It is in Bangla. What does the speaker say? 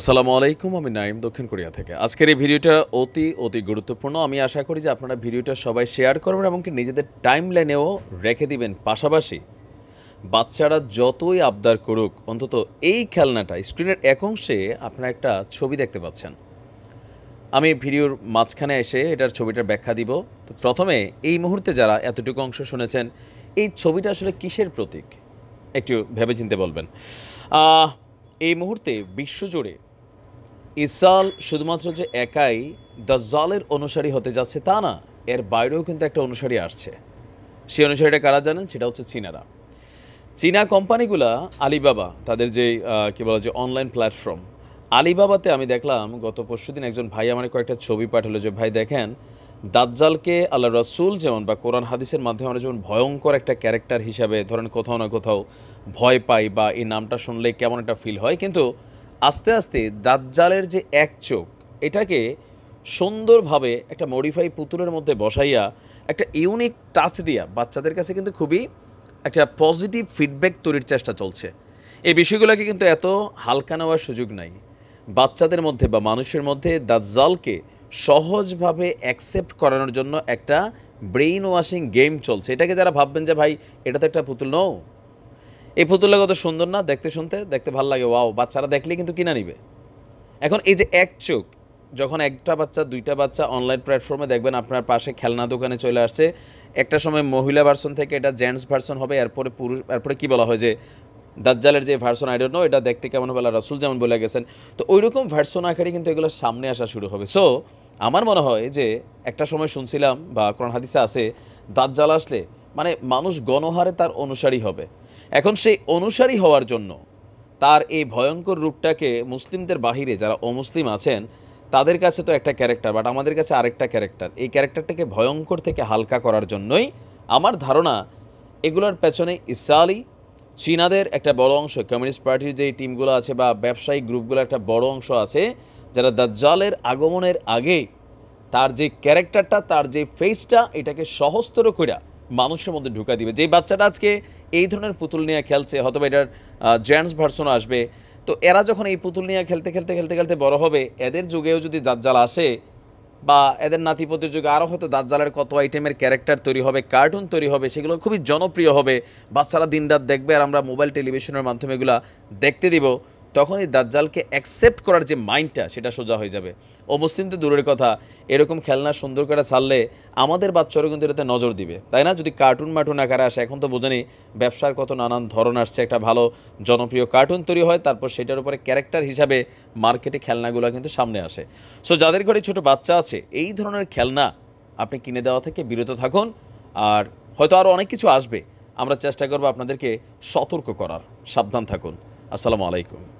আসসালামু আলাইকুম আমি নাইম দক্ষিণ কোরিয়া থেকে আজকের এই ভিডিওটা অতি অতি গুরুত্বপূর্ণ আমি আশা করি যে আপনারা ভিডিওটা সবাই শেয়ার করবেন এবং কি নিজেদের টাইম লাইনেও রেখে দিবেন পাশাপাশি বাচ্চারা যতই আবদার করুক অন্তত এই খেলনাটা স্ক্রিনের এক অংশে আপনারা একটা ছবি দেখতে পাচ্ছেন আমি ভিডিওর মাঝখানে এসে এটার ছবিটার ব্যাখ্যা দিব তো প্রথমে এই মুহূর্তে যারা এতটুকু অংশ শুনেছেন এই ছবিটা আসলে কিসের প্রতীক একটু ভেবে চিনতে বলবেন এই মুহূর্তে বিশ্বজুড়ে ইসাল শুধুমাত্র যে একাই দজ্জালের অনুসারী হতে যাচ্ছে তা না এর বাইরেও কিন্তু একটা অনুসারী আসছে সেই অনুসারীটা কারা জানেন সেটা হচ্ছে চীনারা চীনা কোম্পানিগুলা আলিবাবা তাদের যে কী বলা যে অনলাইন প্ল্যাটফর্ম আলিবাবাতে আমি দেখলাম গত পরশু দিন একজন ভাই আমার কয়েকটা ছবি পাঠালো যে ভাই দেখেন দাজ্জালকে আল্লাহ রসুল যেমন বা কোরআন হাদিসের মাধ্যমে আমরা যেমন ভয়ঙ্কর একটা ক্যারেক্টার হিসাবে ধরেন কোথাও না কোথাও ভয় পাই বা এই নামটা শুনলে কেমন একটা ফিল হয় কিন্তু আস্তে আস্তে দাজ্জালের যে এক চোখ এটাকে সুন্দরভাবে একটা মডিফাই পুতুলের মধ্যে বসাইয়া একটা ইউনিক টাচ দিয়া বাচ্চাদের কাছে কিন্তু খুবই একটা পজিটিভ ফিডব্যাক তৈরির চেষ্টা চলছে এই বিষয়গুলোকে কিন্তু এত হালকা নেওয়ার সুযোগ নাই বাচ্চাদের মধ্যে বা মানুষের মধ্যে দাজ্জালকে সহজভাবে অ্যাকসেপ্ট করানোর জন্য একটা ব্রেইন ওয়াশিং গেম চলছে এটাকে যারা ভাববেন যে ভাই এটা তো একটা পুতুল নও এই পুতুলটা কত সুন্দর না দেখতে শুনতে দেখতে ভালো লাগে ওয়াও বাচ্চারা দেখলে কিন্তু কিনা নিবে এখন এই যে এক চোখ যখন একটা বাচ্চা দুইটা বাচ্চা অনলাইন প্ল্যাটফর্মে দেখবেন আপনার পাশে খেলনা দোকানে চলে আসছে একটা সময় মহিলা ভার্সন থেকে এটা জেন্টস ভার্সন হবে এরপরে পুরুষ এরপরে কী বলা হয় যে দাজ্জালের যে ভার্সন আই ডোট নো এটা দেখতে কেমন হবে রাসুল যেমন বলে গেছেন তো ওই রকম ভার্সন আকারে কিন্তু এগুলো সামনে আসা শুরু হবে সো আমার মনে হয় যে একটা সময় শুনছিলাম বা কোরআন হাদিসা আছে দাজ্জাল আসলে মানে মানুষ গণহারে তার অনুসারী হবে এখন সেই অনুসারী হওয়ার জন্য তার এই ভয়ঙ্কর রূপটাকে মুসলিমদের বাহিরে যারা অমুসলিম আছেন তাদের কাছে তো একটা ক্যারেক্টার বাট আমাদের কাছে আরেকটা ক্যারেক্টার এই ক্যারেক্টারটাকে ভয়ঙ্কর থেকে হালকা করার জন্যই আমার ধারণা এগুলোর পেছনে ইসালি চীনাদের একটা বড় অংশ কমিউনিস্ট পার্টির যে টিমগুলো আছে বা ব্যবসায়িক গ্রুপগুলো একটা বড় অংশ আছে যারা দাজ্জালের আগমনের আগে তার যে ক্যারেক্টারটা তার যে ফেসটা এটাকে সহস্তর কইরা মানুষের মধ্যে ঢুকা দিবে যেই বাচ্চাটা আজকে এই ধরনের পুতুল নিয়ে খেলছে হয়তো এটার জেন্টস ভার্সন আসবে তো এরা যখন এই পুতুল নিয়ে খেলতে খেলতে খেলতে খেলতে বড় হবে এদের যুগেও যদি দাজ্জাল আসে বা এদের নাতিপতির যুগে আরও হয়তো দাজ্জালের কত আইটেমের ক্যারেক্টার তৈরি হবে কার্টুন তৈরি হবে সেগুলো খুবই জনপ্রিয় হবে বাচ্চারা দিনরাত দেখবে আর আমরা মোবাইল টেলিভিশনের মাধ্যমে এগুলা দেখতে দিব তখন এই দাজ্জালকে অ্যাকসেপ্ট করার যে মাইন্ডটা সেটা সোজা হয়ে যাবে ও মুসলিম তো দূরের কথা এরকম খেলনা সুন্দর করে ছাড়লে আমাদের বাচ্চারও কিন্তু এটাতে নজর দিবে তাই না যদি কার্টুন মার্টুন আকারে আসে এখন তো বোঝেনি ব্যবসার কত নানান ধরন আসছে একটা ভালো জনপ্রিয় কার্টুন তৈরি হয় তারপর সেটার উপরে ক্যারেক্টার হিসাবে মার্কেটে খেলনাগুলো কিন্তু সামনে আসে সো যাদের ঘরে ছোট বাচ্চা আছে এই ধরনের খেলনা আপনি কিনে দেওয়া থেকে বিরত থাকুন আর হয়তো আরও অনেক কিছু আসবে আমরা চেষ্টা করব আপনাদেরকে সতর্ক করার সাবধান থাকুন আসসালামু আলাইকুম